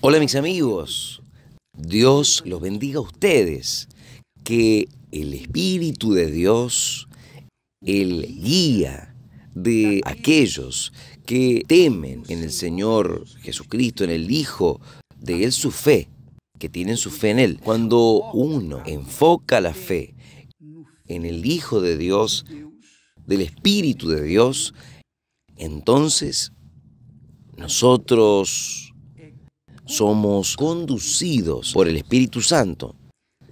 Hola mis amigos, Dios los bendiga a ustedes, que el Espíritu de Dios, el guía de aquellos que temen en el Señor Jesucristo, en el Hijo, de Él su fe, que tienen su fe en Él. Cuando uno enfoca la fe en el Hijo de Dios, del Espíritu de Dios, entonces nosotros somos conducidos por el Espíritu Santo.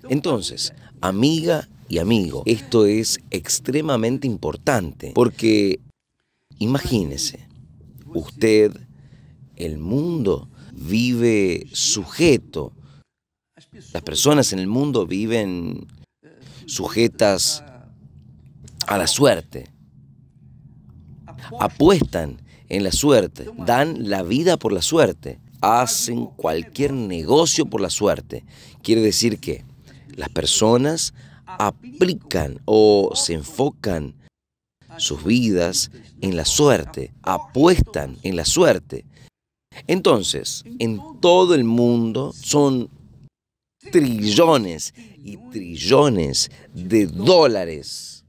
Entonces, amiga y amigo, esto es extremadamente importante porque imagínese, usted, el mundo, vive sujeto, las personas en el mundo viven sujetas a la suerte, apuestan en la suerte, dan la vida por la suerte hacen cualquier negocio por la suerte. Quiere decir que las personas aplican o se enfocan sus vidas en la suerte, apuestan en la suerte. Entonces, en todo el mundo son trillones y trillones de dólares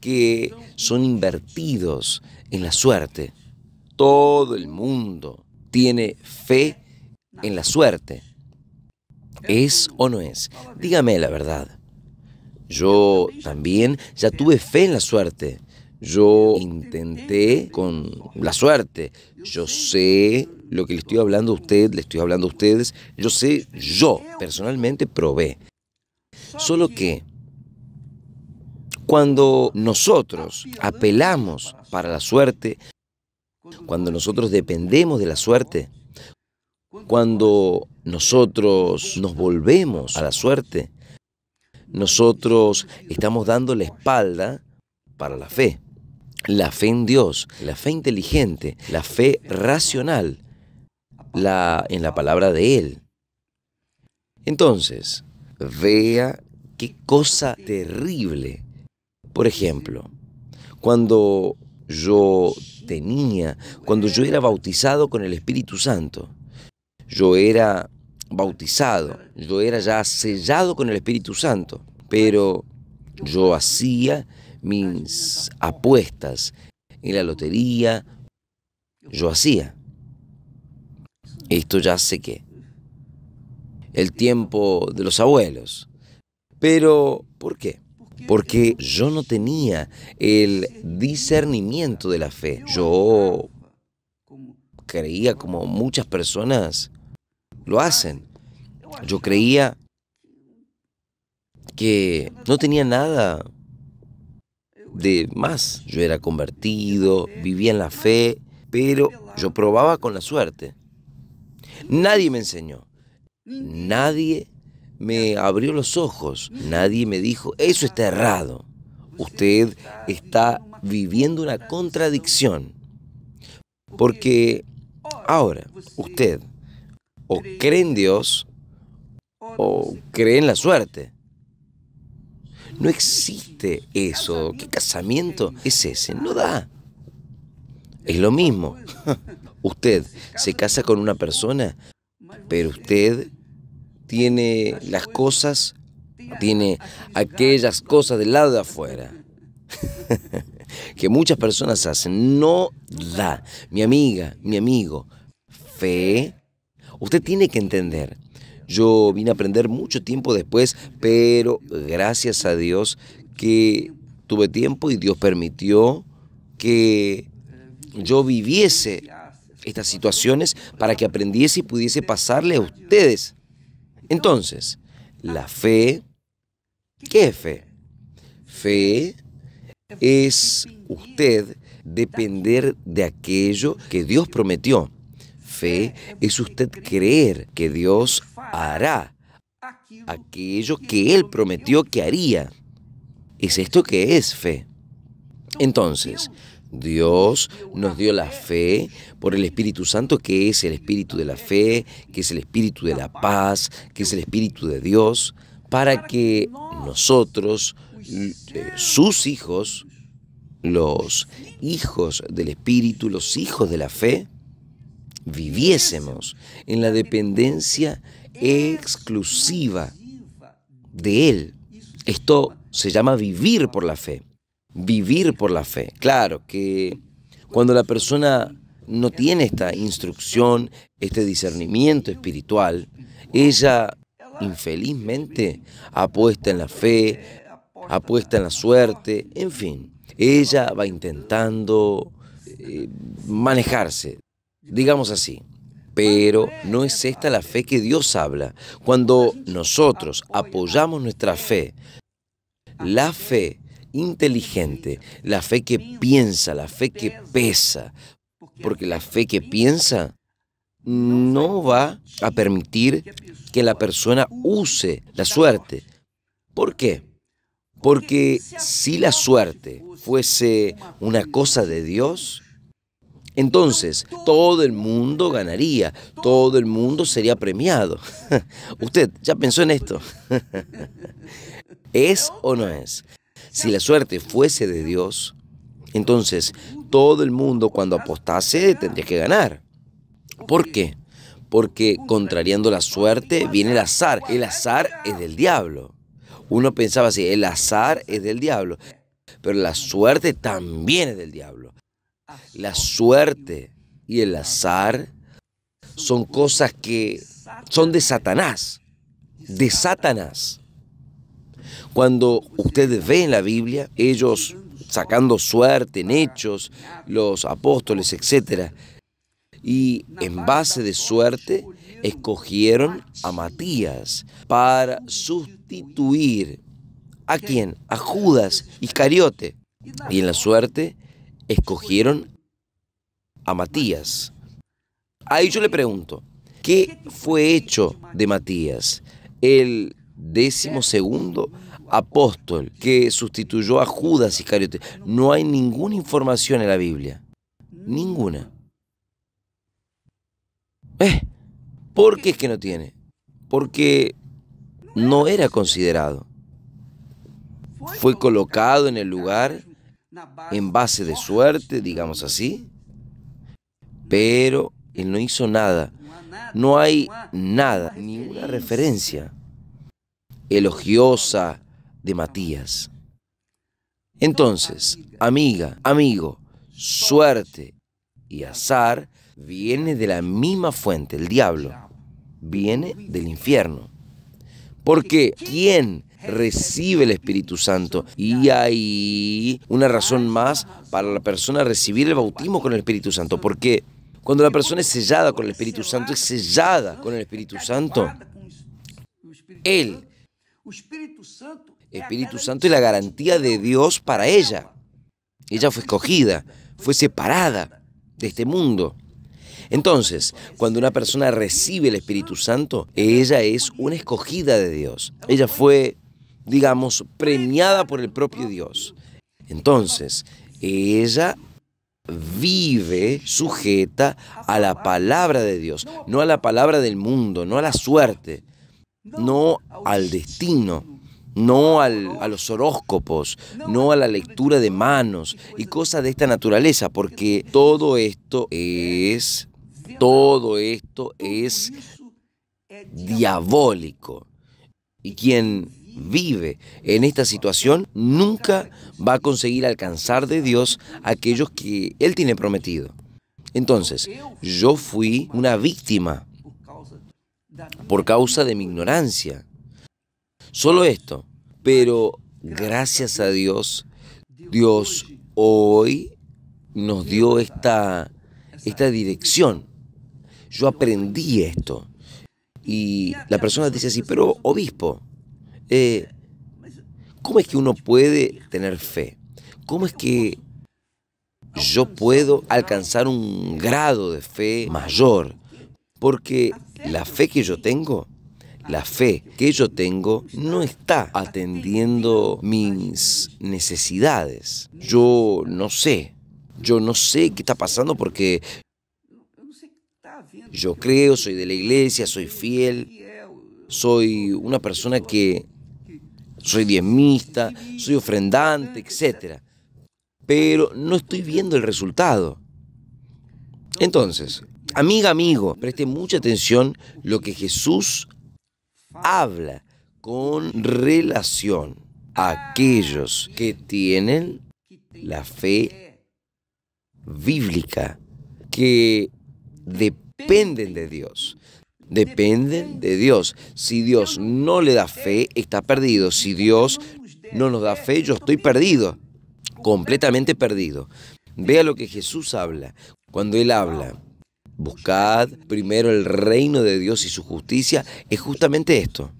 que son invertidos en la suerte. Todo el mundo tiene fe en la suerte. ¿Es o no es? Dígame la verdad. Yo también ya tuve fe en la suerte. Yo intenté con la suerte. Yo sé lo que le estoy hablando a usted, le estoy hablando a ustedes. Yo sé, yo personalmente probé. Solo que cuando nosotros apelamos para la suerte, cuando nosotros dependemos de la suerte, cuando nosotros nos volvemos a la suerte, nosotros estamos dando la espalda para la fe. La fe en Dios, la fe inteligente, la fe racional, la, en la palabra de Él. Entonces, vea qué cosa terrible. Por ejemplo, cuando yo tenía cuando yo era bautizado con el Espíritu Santo. Yo era bautizado, yo era ya sellado con el Espíritu Santo, pero yo hacía mis apuestas en la lotería, yo hacía. Esto ya sé qué. El tiempo de los abuelos. Pero, ¿por qué? porque yo no tenía el discernimiento de la fe. Yo creía como muchas personas lo hacen. Yo creía que no tenía nada de más. Yo era convertido, vivía en la fe, pero yo probaba con la suerte. Nadie me enseñó. Nadie me abrió los ojos. Nadie me dijo, eso está errado. Usted está viviendo una contradicción. Porque ahora usted o cree en Dios o cree en la suerte. No existe eso. ¿Qué casamiento es ese? No da. Es lo mismo. Usted se casa con una persona, pero usted tiene las cosas, tiene aquellas cosas del lado de afuera. que muchas personas hacen. No da, mi amiga, mi amigo, fe. Usted tiene que entender. Yo vine a aprender mucho tiempo después, pero gracias a Dios que tuve tiempo y Dios permitió que yo viviese estas situaciones para que aprendiese y pudiese pasarle a ustedes entonces, la fe, ¿qué es fe? Fe es usted depender de aquello que Dios prometió. Fe es usted creer que Dios hará aquello que Él prometió que haría. ¿Es esto que es fe? Entonces, Dios nos dio la fe por el Espíritu Santo, que es el Espíritu de la fe, que es el Espíritu de la paz, que es el Espíritu de Dios, para que nosotros, eh, sus hijos, los hijos del Espíritu, los hijos de la fe, viviésemos en la dependencia exclusiva de Él. Esto se llama vivir por la fe vivir por la fe. Claro que cuando la persona no tiene esta instrucción, este discernimiento espiritual, ella infelizmente apuesta en la fe, apuesta en la suerte, en fin, ella va intentando eh, manejarse, digamos así. Pero no es esta la fe que Dios habla. Cuando nosotros apoyamos nuestra fe, la fe inteligente, la fe que piensa, la fe que pesa, porque la fe que piensa no va a permitir que la persona use la suerte. ¿Por qué? Porque si la suerte fuese una cosa de Dios, entonces todo el mundo ganaría, todo el mundo sería premiado. ¿Usted ya pensó en esto? ¿Es o no es? Si la suerte fuese de Dios, entonces todo el mundo cuando apostase tendría que ganar. ¿Por qué? Porque contrariando la suerte viene el azar. El azar es del diablo. Uno pensaba así, el azar es del diablo, pero la suerte también es del diablo. La suerte y el azar son cosas que son de Satanás, de Satanás. Cuando ustedes ven la Biblia, ellos sacando suerte en hechos, los apóstoles, etc. Y en base de suerte, escogieron a Matías para sustituir a quién? A Judas Iscariote. Y en la suerte, escogieron a Matías. Ahí yo le pregunto, ¿qué fue hecho de Matías? ¿El décimo segundo apóstol que sustituyó a Judas Iscariote. No hay ninguna información en la Biblia. Ninguna. Eh, ¿Por qué es que no tiene? Porque no era considerado. Fue colocado en el lugar en base de suerte, digamos así. Pero él no hizo nada. No hay nada, ninguna referencia elogiosa de Matías. Entonces, amiga, amigo, suerte y azar viene de la misma fuente, el diablo, viene del infierno. Porque ¿quién recibe el Espíritu Santo? Y hay una razón más para la persona recibir el bautismo con el Espíritu Santo, porque cuando la persona es sellada con el Espíritu Santo, es sellada con el Espíritu Santo, Él Espíritu Santo es la garantía de Dios para ella. Ella fue escogida, fue separada de este mundo. Entonces, cuando una persona recibe el Espíritu Santo, ella es una escogida de Dios. Ella fue, digamos, premiada por el propio Dios. Entonces, ella vive sujeta a la palabra de Dios, no a la palabra del mundo, no a la suerte, no al destino, no a los horóscopos, no a la lectura de manos y cosas de esta naturaleza, porque todo esto es, todo esto es diabólico. Y quien vive en esta situación nunca va a conseguir alcanzar de Dios aquellos que Él tiene prometido. Entonces, yo fui una víctima por causa de mi ignorancia. Solo esto. Pero gracias a Dios, Dios hoy nos dio esta, esta dirección. Yo aprendí esto. Y la persona dice así, pero obispo, eh, ¿cómo es que uno puede tener fe? ¿Cómo es que yo puedo alcanzar un grado de fe mayor? Porque la fe que yo tengo, la fe que yo tengo no está atendiendo mis necesidades. Yo no sé, yo no sé qué está pasando porque yo creo, soy de la iglesia, soy fiel, soy una persona que soy diezmista, soy ofrendante, etc. Pero no estoy viendo el resultado. Entonces, Amiga, amigo, preste mucha atención lo que Jesús habla con relación a aquellos que tienen la fe bíblica, que dependen de Dios. Dependen de Dios. Si Dios no le da fe, está perdido. Si Dios no nos da fe, yo estoy perdido. Completamente perdido. Vea lo que Jesús habla. Cuando Él habla buscad primero el reino de Dios y su justicia, es justamente esto.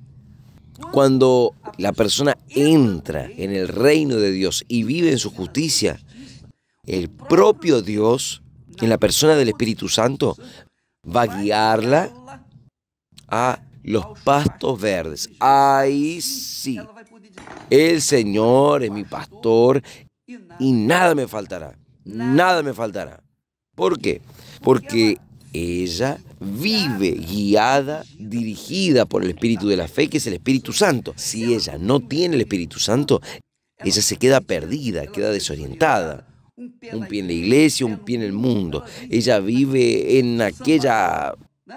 Cuando la persona entra en el reino de Dios y vive en su justicia, el propio Dios, en la persona del Espíritu Santo, va a guiarla a los pastos verdes. Ahí sí. El Señor es mi pastor y nada me faltará. Nada me faltará. ¿Por qué? Porque ella vive guiada, dirigida por el Espíritu de la Fe, que es el Espíritu Santo. Si ella no tiene el Espíritu Santo, ella se queda perdida, queda desorientada. Un pie en la iglesia, un pie en el mundo. Ella vive en aquella,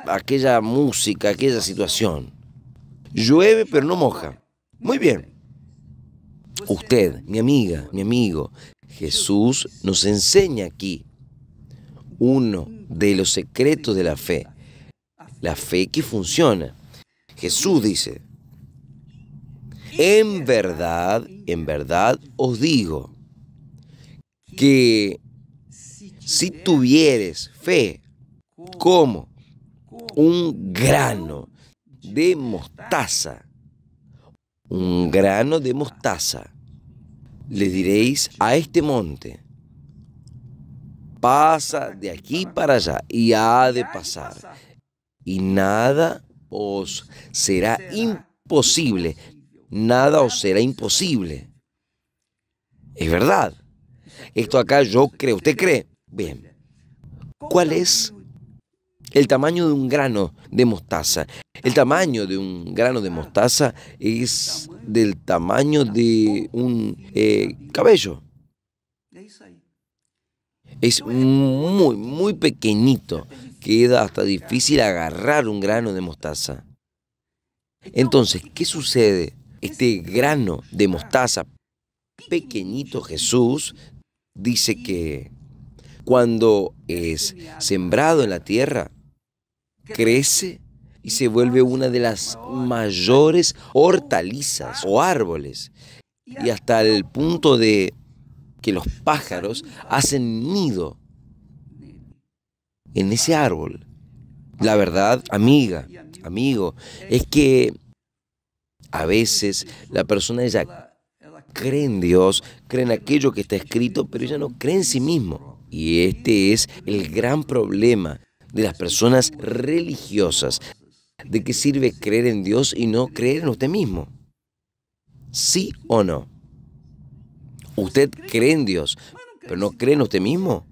aquella música, aquella situación. Llueve pero no moja. Muy bien. Usted, mi amiga, mi amigo, Jesús nos enseña aquí uno de los secretos de la fe. La fe que funciona. Jesús dice, en verdad, en verdad os digo que si tuvieres fe como un grano de mostaza, un grano de mostaza, le diréis a este monte, pasa de aquí para allá y ha de pasar. Y nada os será imposible. Nada os será imposible. Es verdad. Esto acá yo creo. ¿Usted cree? Bien. ¿Cuál es el tamaño de un grano de mostaza? El tamaño de un grano de mostaza es del tamaño de un eh, cabello es muy, muy pequeñito. Queda hasta difícil agarrar un grano de mostaza. Entonces, ¿qué sucede? Este grano de mostaza, pequeñito Jesús, dice que cuando es sembrado en la tierra, crece y se vuelve una de las mayores hortalizas o árboles. Y hasta el punto de que los pájaros hacen nido en ese árbol. La verdad, amiga, amigo, es que a veces la persona ella cree en Dios, cree en aquello que está escrito, pero ella no cree en sí mismo. Y este es el gran problema de las personas religiosas. ¿De qué sirve creer en Dios y no creer en usted mismo? ¿Sí o no? Usted cree en Dios, pero no cree en usted mismo.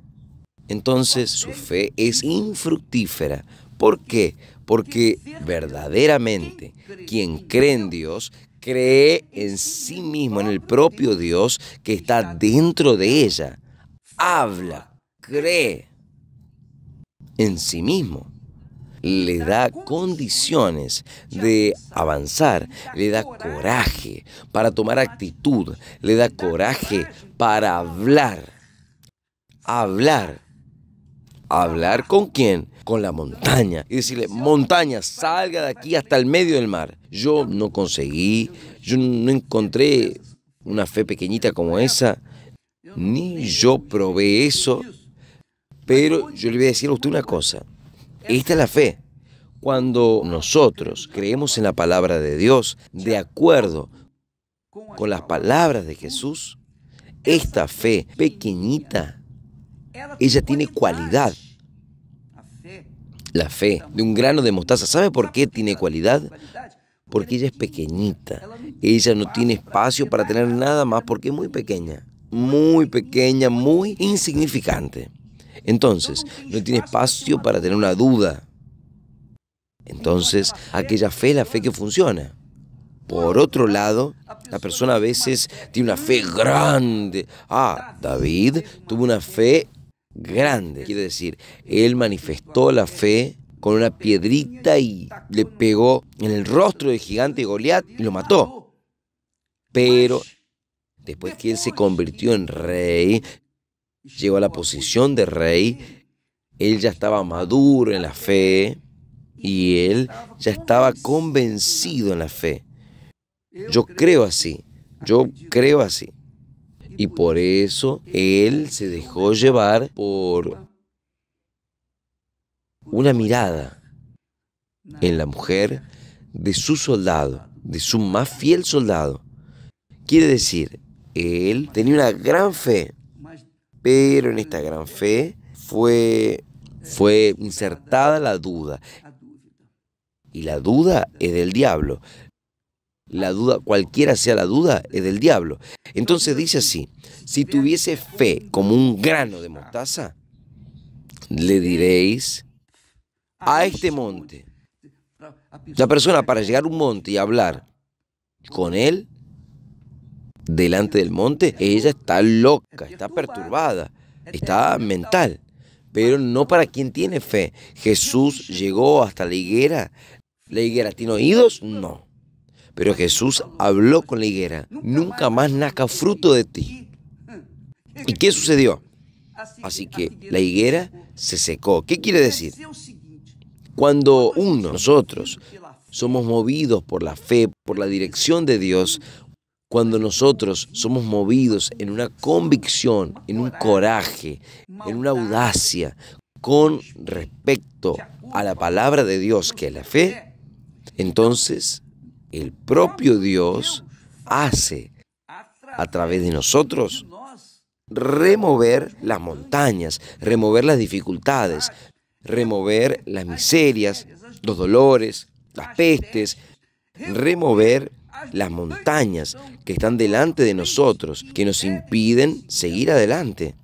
Entonces su fe es infructífera. ¿Por qué? Porque verdaderamente quien cree en Dios cree en sí mismo, en el propio Dios que está dentro de ella. Habla, cree en sí mismo le da condiciones de avanzar, le da coraje para tomar actitud, le da coraje para hablar. Hablar. ¿Hablar con quién? Con la montaña. Y decirle, montaña, salga de aquí hasta el medio del mar. Yo no conseguí, yo no encontré una fe pequeñita como esa, ni yo probé eso, pero yo le voy a decir a usted una cosa. Esta es la fe. Cuando nosotros creemos en la palabra de Dios de acuerdo con las palabras de Jesús, esta fe pequeñita, ella tiene cualidad. La fe de un grano de mostaza, ¿sabe por qué tiene cualidad? Porque ella es pequeñita. Ella no tiene espacio para tener nada más porque es muy pequeña. Muy pequeña, muy insignificante. Entonces, no tiene espacio para tener una duda. Entonces, aquella fe es la fe que funciona. Por otro lado, la persona a veces tiene una fe grande. Ah, David tuvo una fe grande. Quiere decir, él manifestó la fe con una piedrita y le pegó en el rostro del gigante Goliat y lo mató. Pero después que él se convirtió en rey, llegó a la posición de rey, él ya estaba maduro en la fe y él ya estaba convencido en la fe. Yo creo así, yo creo así. Y por eso él se dejó llevar por una mirada en la mujer de su soldado, de su más fiel soldado. Quiere decir, él tenía una gran fe pero en esta gran fe fue, fue insertada la duda. Y la duda es del diablo. La duda, cualquiera sea la duda, es del diablo. Entonces dice así, si tuviese fe como un grano de mostaza, le diréis a este monte. La persona para llegar a un monte y hablar con él delante del monte, ella está loca, está perturbada, está mental, pero no para quien tiene fe. Jesús llegó hasta la higuera. ¿La higuera tiene oídos? No. Pero Jesús habló con la higuera, nunca más naca fruto de ti. ¿Y qué sucedió? Así que la higuera se secó. ¿Qué quiere decir? Cuando uno, nosotros, somos movidos por la fe, por la dirección de Dios, cuando nosotros somos movidos en una convicción, en un coraje, en una audacia con respecto a la palabra de Dios, que es la fe, entonces el propio Dios hace a través de nosotros remover las montañas, remover las dificultades, remover las miserias, los dolores, las pestes, remover las montañas que están delante de nosotros, que nos impiden seguir adelante.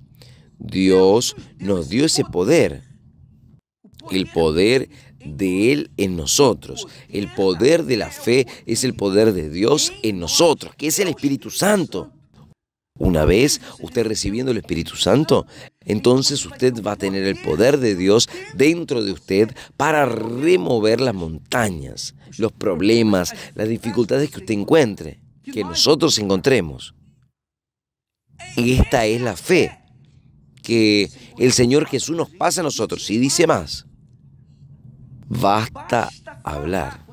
Dios nos dio ese poder, el poder de Él en nosotros. El poder de la fe es el poder de Dios en nosotros, que es el Espíritu Santo. Una vez usted recibiendo el Espíritu Santo, entonces usted va a tener el poder de Dios dentro de usted para remover las montañas, los problemas, las dificultades que usted encuentre, que nosotros encontremos. Y esta es la fe que el Señor Jesús nos pasa a nosotros y dice más. Basta hablar.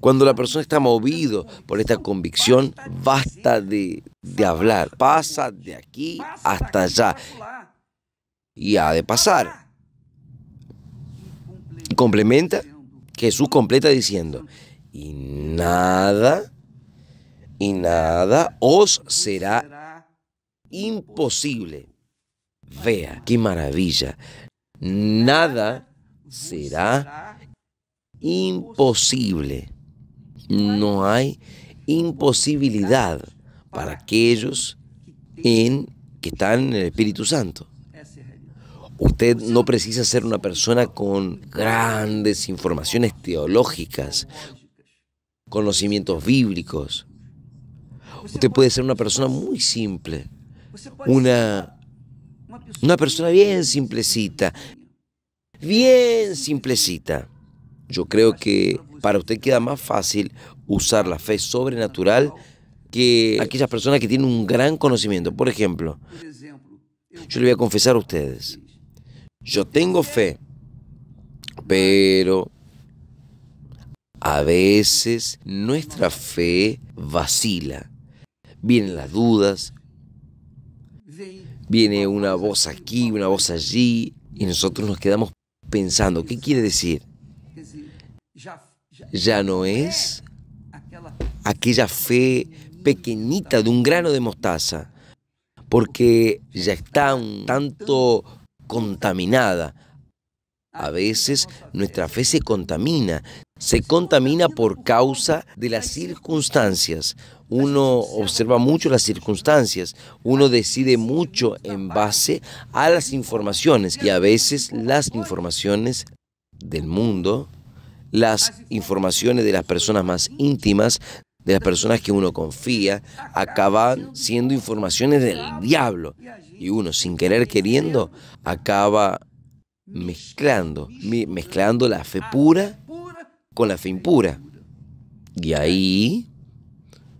Cuando la persona está movido por esta convicción, basta de, de hablar, pasa de aquí hasta allá y ha de pasar. complementa, Jesús completa diciendo, y nada, y nada os será imposible. Vea, qué maravilla. Nada será imposible. No hay imposibilidad para aquellos en, que están en el Espíritu Santo. Usted no precisa ser una persona con grandes informaciones teológicas, conocimientos bíblicos. Usted puede ser una persona muy simple, una, una persona bien simplecita, bien simplecita. Yo creo que para usted queda más fácil usar la fe sobrenatural aquellas personas que tienen un gran conocimiento. Por ejemplo, yo le voy a confesar a ustedes, yo tengo fe, pero a veces nuestra fe vacila. Vienen las dudas, viene una voz aquí, una voz allí, y nosotros nos quedamos pensando, ¿qué quiere decir? Ya no es aquella fe pequeñita de un grano de mostaza, porque ya está un tanto contaminada. A veces nuestra fe se contamina, se contamina por causa de las circunstancias. Uno observa mucho las circunstancias, uno decide mucho en base a las informaciones y a veces las informaciones del mundo, las informaciones de las personas más íntimas de las personas que uno confía acaban siendo informaciones del diablo. Y uno, sin querer queriendo, acaba mezclando, mezclando la fe pura con la fe impura. Y ahí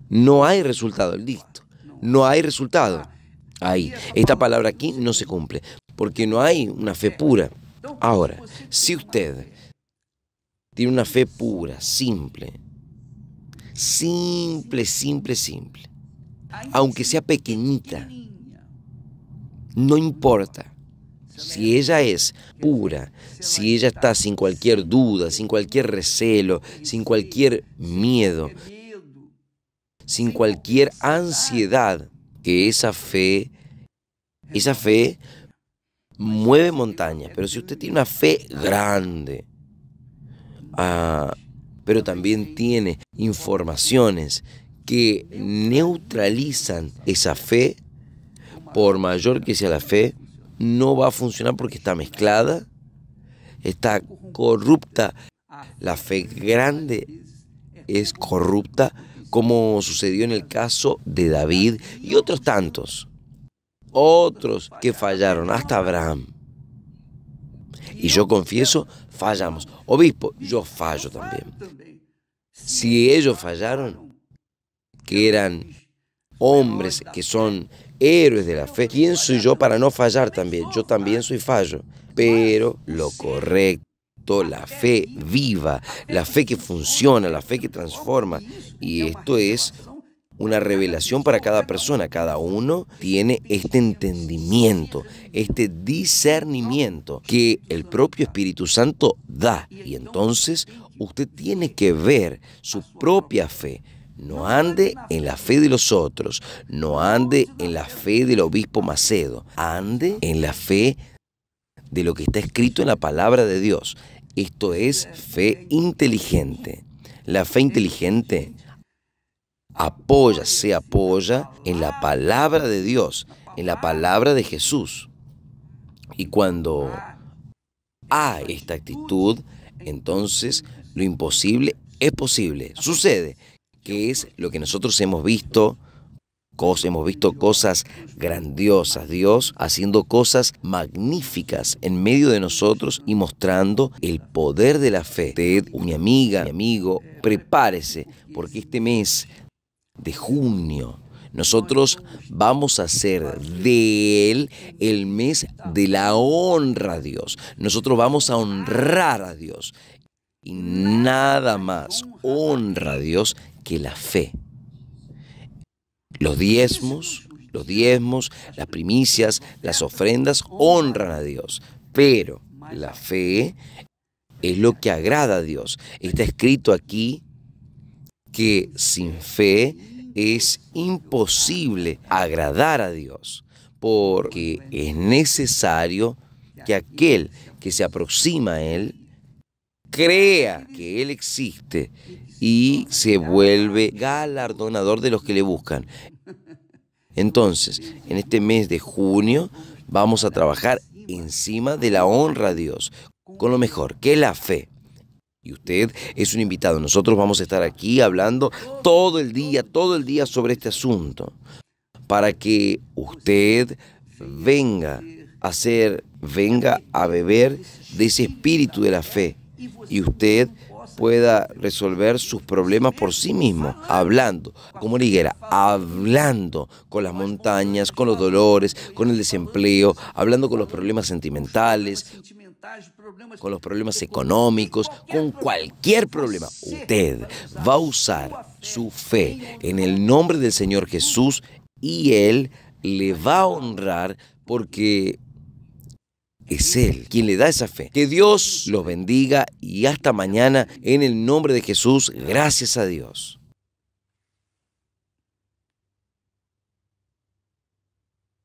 no hay resultado, listo. No hay resultado. Ahí. Esta palabra aquí no se cumple, porque no hay una fe pura. Ahora, si usted tiene una fe pura, simple, simple, simple, simple, aunque sea pequeñita, no importa. Si ella es pura, si ella está sin cualquier duda, sin cualquier recelo, sin cualquier miedo, sin cualquier ansiedad, que esa fe, esa fe mueve montañas. Pero si usted tiene una fe grande, ah, pero también tiene informaciones que neutralizan esa fe, por mayor que sea la fe, no va a funcionar porque está mezclada, está corrupta. La fe grande es corrupta, como sucedió en el caso de David y otros tantos. Otros que fallaron, hasta Abraham. Y yo confieso fallamos. Obispo, yo fallo también. Si ellos fallaron, que eran hombres que son héroes de la fe, ¿quién soy yo para no fallar también? Yo también soy fallo, pero lo correcto la fe viva, la fe que funciona, la fe que transforma. Y esto es una revelación para cada persona. Cada uno tiene este entendimiento, este discernimiento que el propio Espíritu Santo da. Y entonces usted tiene que ver su propia fe. No ande en la fe de los otros, no ande en la fe del obispo Macedo, ande en la fe de lo que está escrito en la palabra de Dios. Esto es fe inteligente. La fe inteligente apoya, se apoya en la palabra de Dios, en la palabra de Jesús. Y cuando hay esta actitud, entonces lo imposible es posible. Sucede que es lo que nosotros hemos visto. hemos visto cosas grandiosas, Dios haciendo cosas magníficas en medio de nosotros y mostrando el poder de la fe. Usted, mi amiga, mi amigo, prepárese, porque este mes de junio. Nosotros vamos a hacer de él el mes de la honra a Dios. Nosotros vamos a honrar a Dios. Y nada más honra a Dios que la fe. Los diezmos, los diezmos, las primicias, las ofrendas honran a Dios. Pero la fe es lo que agrada a Dios. Está escrito aquí que sin fe es imposible agradar a Dios, porque es necesario que aquel que se aproxima a Él crea que Él existe y se vuelve galardonador de los que le buscan. Entonces, en este mes de junio vamos a trabajar encima de la honra a Dios, con lo mejor, que es la fe. Y usted es un invitado. Nosotros vamos a estar aquí hablando todo el día, todo el día sobre este asunto, para que usted venga a ser, venga a beber de ese espíritu de la fe y usted pueda resolver sus problemas por sí mismo, hablando, como Liguera, hablando con las montañas, con los dolores, con el desempleo, hablando con los problemas sentimentales, con los problemas económicos, con cualquier problema. Usted va a usar su fe en el nombre del Señor Jesús y Él le va a honrar porque es Él quien le da esa fe. Que Dios los bendiga y hasta mañana en el nombre de Jesús. Gracias a Dios.